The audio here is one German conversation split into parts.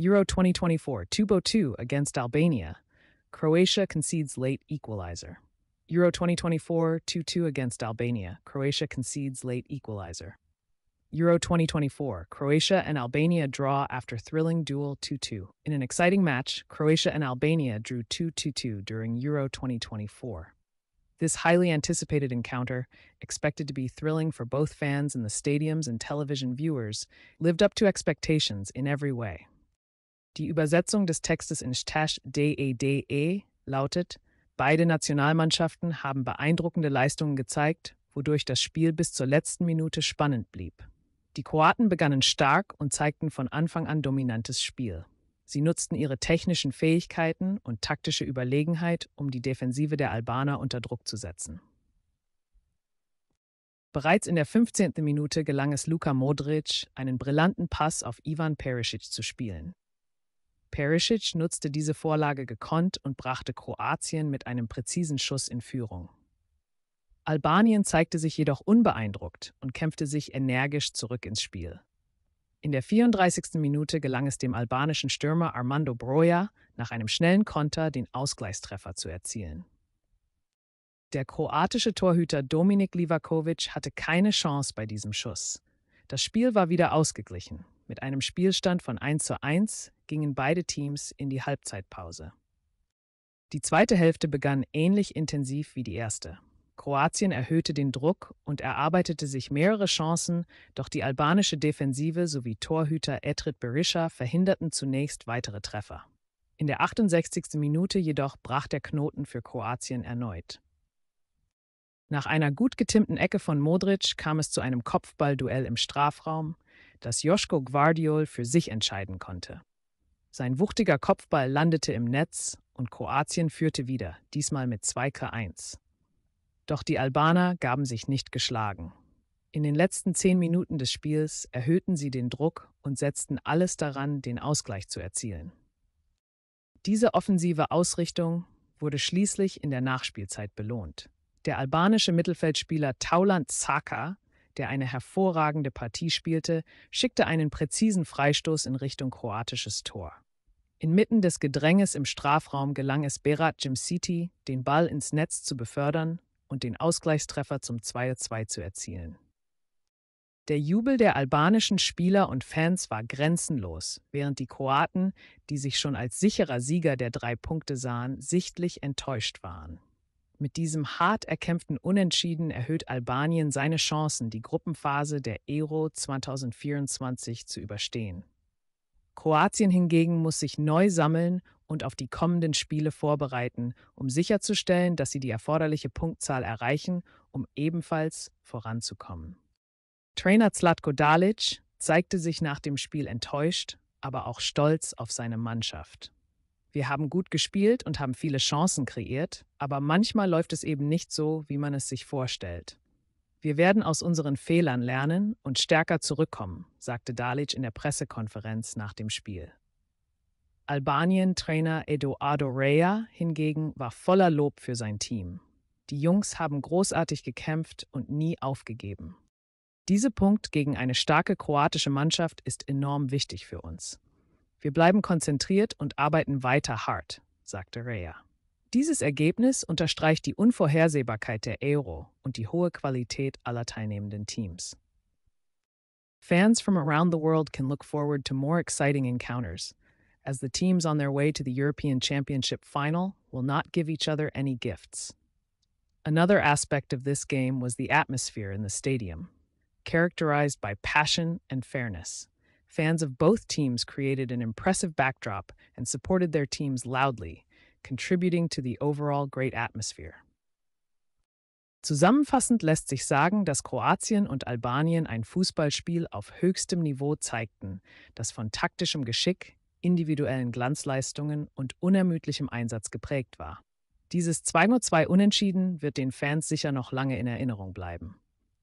Euro 2024, 2-2 against Albania. Croatia concedes late equalizer. Euro 2024, 2-2 against Albania. Croatia concedes late equalizer. Euro 2024, Croatia and Albania draw after thrilling duel 2-2. In an exciting match, Croatia and Albania drew 2-2 during Euro 2024. This highly anticipated encounter, expected to be thrilling for both fans in the stadiums and television viewers, lived up to expectations in every way. Die Übersetzung des Textes in Stash DEDE e lautet: Beide Nationalmannschaften haben beeindruckende Leistungen gezeigt, wodurch das Spiel bis zur letzten Minute spannend blieb. Die Kroaten begannen stark und zeigten von Anfang an dominantes Spiel. Sie nutzten ihre technischen Fähigkeiten und taktische Überlegenheit, um die Defensive der Albaner unter Druck zu setzen. Bereits in der 15. Minute gelang es Luka Modric, einen brillanten Pass auf Ivan Perisic zu spielen, Perisic nutzte diese Vorlage gekonnt und brachte Kroatien mit einem präzisen Schuss in Führung. Albanien zeigte sich jedoch unbeeindruckt und kämpfte sich energisch zurück ins Spiel. In der 34. Minute gelang es dem albanischen Stürmer Armando Broja, nach einem schnellen Konter den Ausgleichstreffer zu erzielen. Der kroatische Torhüter Dominik Livakovic hatte keine Chance bei diesem Schuss. Das Spiel war wieder ausgeglichen, mit einem Spielstand von 1:1 gingen beide Teams in die Halbzeitpause. Die zweite Hälfte begann ähnlich intensiv wie die erste. Kroatien erhöhte den Druck und erarbeitete sich mehrere Chancen, doch die albanische Defensive sowie Torhüter Etrit Berisha verhinderten zunächst weitere Treffer. In der 68. Minute jedoch brach der Knoten für Kroatien erneut. Nach einer gut getimmten Ecke von Modric kam es zu einem Kopfballduell im Strafraum, das Joschko Gvardiol für sich entscheiden konnte. Sein wuchtiger Kopfball landete im Netz und Kroatien führte wieder, diesmal mit 2K1. Doch die Albaner gaben sich nicht geschlagen. In den letzten zehn Minuten des Spiels erhöhten sie den Druck und setzten alles daran, den Ausgleich zu erzielen. Diese offensive Ausrichtung wurde schließlich in der Nachspielzeit belohnt. Der albanische Mittelfeldspieler Tauland Saka der eine hervorragende Partie spielte, schickte einen präzisen Freistoß in Richtung kroatisches Tor. Inmitten des Gedränges im Strafraum gelang es Berat City, den Ball ins Netz zu befördern und den Ausgleichstreffer zum 2:2 zu erzielen. Der Jubel der albanischen Spieler und Fans war grenzenlos, während die Kroaten, die sich schon als sicherer Sieger der drei Punkte sahen, sichtlich enttäuscht waren. Mit diesem hart erkämpften Unentschieden erhöht Albanien seine Chancen, die Gruppenphase der Euro 2024 zu überstehen. Kroatien hingegen muss sich neu sammeln und auf die kommenden Spiele vorbereiten, um sicherzustellen, dass sie die erforderliche Punktzahl erreichen, um ebenfalls voranzukommen. Trainer Zlatko Dalic zeigte sich nach dem Spiel enttäuscht, aber auch stolz auf seine Mannschaft. Wir haben gut gespielt und haben viele Chancen kreiert, aber manchmal läuft es eben nicht so, wie man es sich vorstellt. Wir werden aus unseren Fehlern lernen und stärker zurückkommen, sagte Dalic in der Pressekonferenz nach dem Spiel. Albanien-Trainer Eduardo Rea hingegen war voller Lob für sein Team. Die Jungs haben großartig gekämpft und nie aufgegeben. Dieser Punkt gegen eine starke kroatische Mannschaft ist enorm wichtig für uns. Wir bleiben konzentriert und arbeiten weiter hart, sagte Rea. Dieses Ergebnis unterstreicht die Unvorhersehbarkeit der Euro und die hohe Qualität aller teilnehmenden Teams. Fans from around the world can look forward to more exciting encounters, as the teams on their way to the European Championship final will not give each other any gifts. Another aspect of this game was the atmosphere in the stadium, characterized by passion and fairness. fans of both teams created an impressive backdrop and supported their teams loudly, contributing to the overall great atmosphere. Zusammenfassend lässt sich sagen, dass Kroatien und Albanien ein Fußballspiel auf höchstem Niveau zeigten, das von taktischem Geschick, individuellen Glanzleistungen und unermüdlichem Einsatz geprägt war. Dieses 2-2 Unentschieden wird den Fans sicher noch lange in Erinnerung bleiben.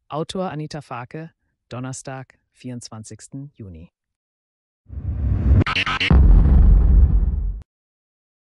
Autor Anita Farke, Donnerstag, 24. Juni. you